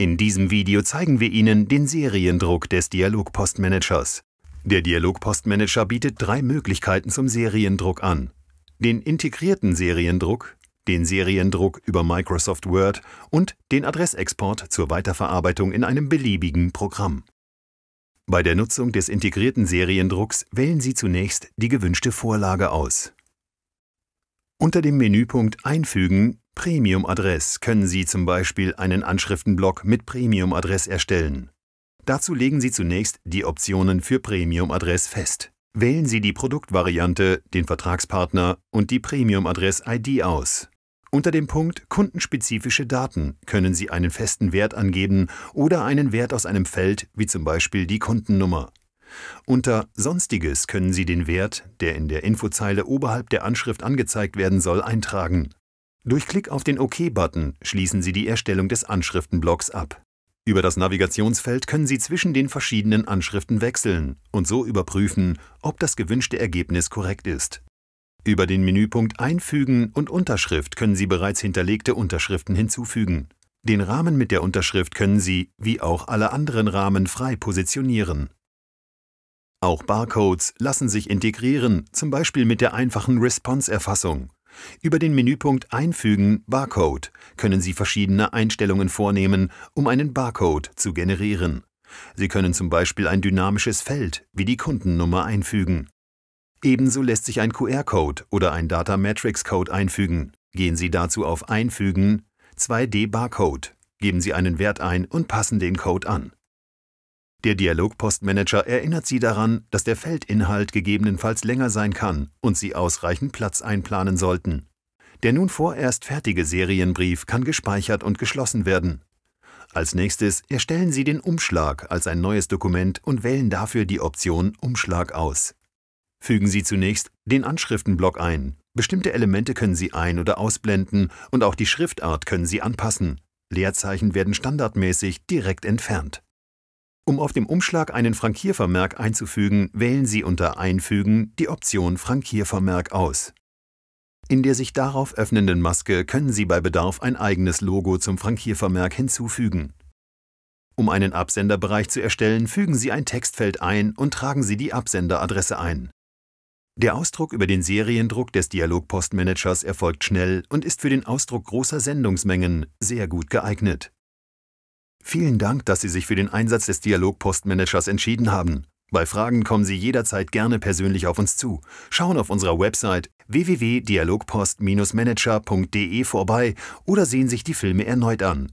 In diesem Video zeigen wir Ihnen den Seriendruck des Dialogpostmanagers. Der Dialogpostmanager bietet drei Möglichkeiten zum Seriendruck an. Den integrierten Seriendruck, den Seriendruck über Microsoft Word und den Adressexport zur Weiterverarbeitung in einem beliebigen Programm. Bei der Nutzung des integrierten Seriendrucks wählen Sie zunächst die gewünschte Vorlage aus. Unter dem Menüpunkt Einfügen Premium-Adress können Sie zum Beispiel einen Anschriftenblock mit Premium-Adress erstellen. Dazu legen Sie zunächst die Optionen für Premium-Adress fest. Wählen Sie die Produktvariante, den Vertragspartner und die Premium-Adress-ID aus. Unter dem Punkt Kundenspezifische Daten können Sie einen festen Wert angeben oder einen Wert aus einem Feld, wie zum Beispiel die Kundennummer. Unter Sonstiges können Sie den Wert, der in der Infozeile oberhalb der Anschrift angezeigt werden soll, eintragen. Durch Klick auf den OK-Button schließen Sie die Erstellung des Anschriftenblocks ab. Über das Navigationsfeld können Sie zwischen den verschiedenen Anschriften wechseln und so überprüfen, ob das gewünschte Ergebnis korrekt ist. Über den Menüpunkt Einfügen und Unterschrift können Sie bereits hinterlegte Unterschriften hinzufügen. Den Rahmen mit der Unterschrift können Sie, wie auch alle anderen Rahmen, frei positionieren. Auch Barcodes lassen sich integrieren, zum Beispiel mit der einfachen Response-Erfassung. Über den Menüpunkt Einfügen Barcode können Sie verschiedene Einstellungen vornehmen, um einen Barcode zu generieren. Sie können zum Beispiel ein dynamisches Feld wie die Kundennummer einfügen. Ebenso lässt sich ein QR-Code oder ein Data Matrix Code einfügen. Gehen Sie dazu auf Einfügen, 2D Barcode. Geben Sie einen Wert ein und passen den Code an. Der Dialogpostmanager erinnert Sie daran, dass der Feldinhalt gegebenenfalls länger sein kann und Sie ausreichend Platz einplanen sollten. Der nun vorerst fertige Serienbrief kann gespeichert und geschlossen werden. Als nächstes erstellen Sie den Umschlag als ein neues Dokument und wählen dafür die Option Umschlag aus. Fügen Sie zunächst den Anschriftenblock ein. Bestimmte Elemente können Sie ein- oder ausblenden und auch die Schriftart können Sie anpassen. Leerzeichen werden standardmäßig direkt entfernt. Um auf dem Umschlag einen Frankiervermerk einzufügen, wählen Sie unter Einfügen die Option Frankiervermerk aus. In der sich darauf öffnenden Maske können Sie bei Bedarf ein eigenes Logo zum Frankiervermerk hinzufügen. Um einen Absenderbereich zu erstellen, fügen Sie ein Textfeld ein und tragen Sie die Absenderadresse ein. Der Ausdruck über den Seriendruck des Dialogpostmanagers erfolgt schnell und ist für den Ausdruck großer Sendungsmengen sehr gut geeignet. Vielen Dank, dass Sie sich für den Einsatz des Dialogpostmanagers entschieden haben. Bei Fragen kommen Sie jederzeit gerne persönlich auf uns zu. Schauen auf unserer Website www.dialogpost-manager.de vorbei oder sehen sich die Filme erneut an.